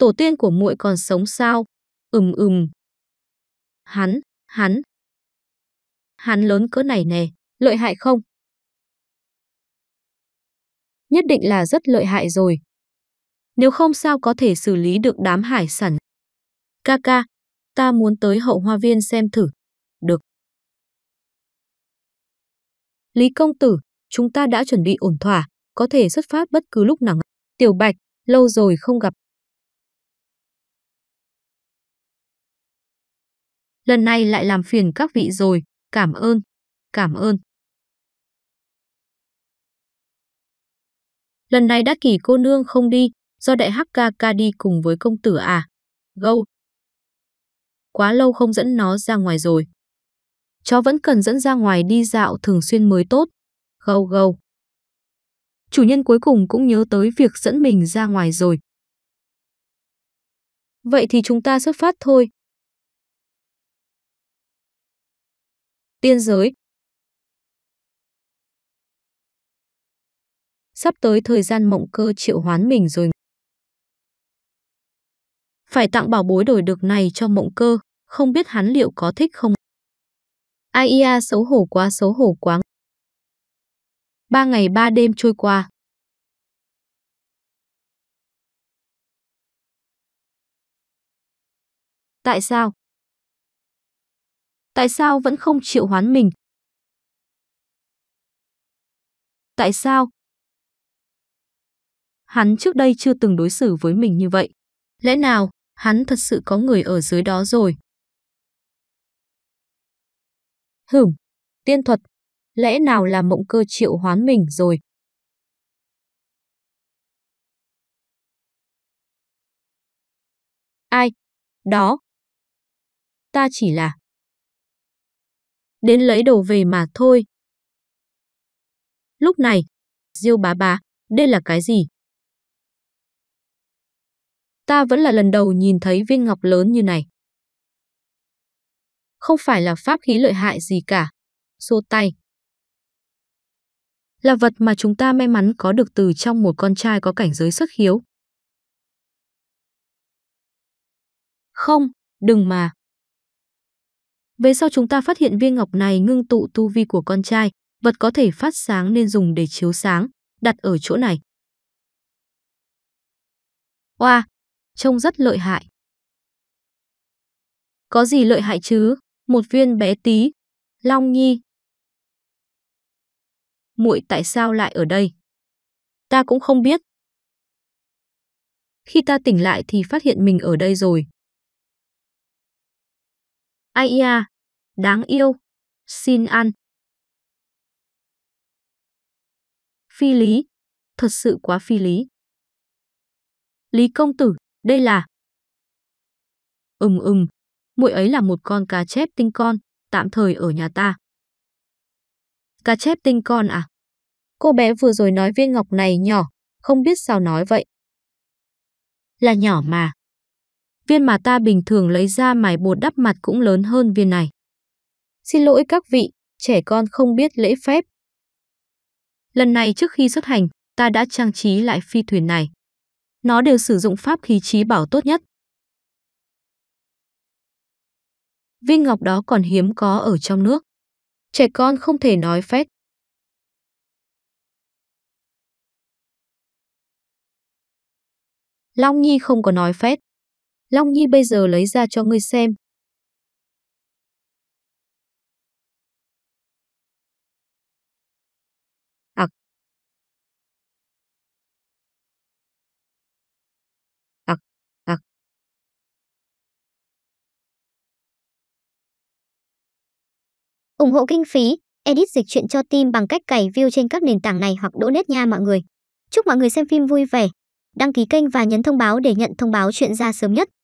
tổ tiên của muội còn sống sao? Ừm ừm. Hắn, hắn. Hắn lớn cỡ này nè, lợi hại không? Nhất định là rất lợi hại rồi. Nếu không sao có thể xử lý được đám hải sản. Ca ca, ta muốn tới hậu hoa viên xem thử. Được. Lý công tử, chúng ta đã chuẩn bị ổn thỏa, có thể xuất phát bất cứ lúc nào. Tiểu Bạch, lâu rồi không gặp Lần này lại làm phiền các vị rồi, cảm ơn, cảm ơn. Lần này đã kỳ cô nương không đi, do đại hắc ca ca đi cùng với công tử à. Gâu. Quá lâu không dẫn nó ra ngoài rồi. Chó vẫn cần dẫn ra ngoài đi dạo thường xuyên mới tốt. Gâu gâu. Chủ nhân cuối cùng cũng nhớ tới việc dẫn mình ra ngoài rồi. Vậy thì chúng ta xuất phát thôi, tiên giới. Sắp tới thời gian mộng cơ triệu hoán mình rồi. Phải tặng bảo bối đổi được này cho mộng cơ, không biết hắn liệu có thích không. Ai a xấu hổ quá xấu hổ quá. Ba ngày ba đêm trôi qua. Tại sao? Tại sao vẫn không chịu hoán mình? Tại sao? Hắn trước đây chưa từng đối xử với mình như vậy. Lẽ nào, hắn thật sự có người ở dưới đó rồi? Hửm, tiên thuật, lẽ nào là mộng cơ triệu hoán mình rồi? Ai? Đó. Ta chỉ là đến lấy đồ về mà thôi. Lúc này, Diêu bá bá, đây là cái gì? Ta vẫn là lần đầu nhìn thấy viên ngọc lớn như này. Không phải là pháp khí lợi hại gì cả. Xô tay. Là vật mà chúng ta may mắn có được từ trong một con trai có cảnh giới xuất hiếu. Không, đừng mà. Về sau chúng ta phát hiện viên ngọc này ngưng tụ tu vi của con trai, vật có thể phát sáng nên dùng để chiếu sáng, đặt ở chỗ này. Oa, wow, trông rất lợi hại. Có gì lợi hại chứ? Một viên bé tí. Long Nhi. Muội tại sao lại ở đây? Ta cũng không biết. Khi ta tỉnh lại thì phát hiện mình ở đây rồi. Ai ia, đáng yêu, xin ăn. Phi lý, thật sự quá phi lý. Lý công tử, đây là... Ừm ừm, muội ấy là một con cá chép tinh con, tạm thời ở nhà ta. Cá chép tinh con à? Cô bé vừa rồi nói viên ngọc này nhỏ, không biết sao nói vậy. Là nhỏ mà. Viên mà ta bình thường lấy ra mài bột đắp mặt cũng lớn hơn viên này. Xin lỗi các vị, trẻ con không biết lễ phép. Lần này trước khi xuất hành, ta đã trang trí lại phi thuyền này. Nó đều sử dụng pháp khí trí bảo tốt nhất. Viên ngọc đó còn hiếm có ở trong nước. Trẻ con không thể nói phép. Long Nhi không có nói phép. Long Nhi bây giờ lấy ra cho ngươi xem, Ủng hộ kinh phí, edit dịch chuyện cho team bằng cách cày view trên các nền tảng này hoặc đỗ nết nha mọi người. Chúc mọi người xem phim vui vẻ. Đăng ký kênh và nhấn thông báo để nhận thông báo chuyện ra sớm nhất.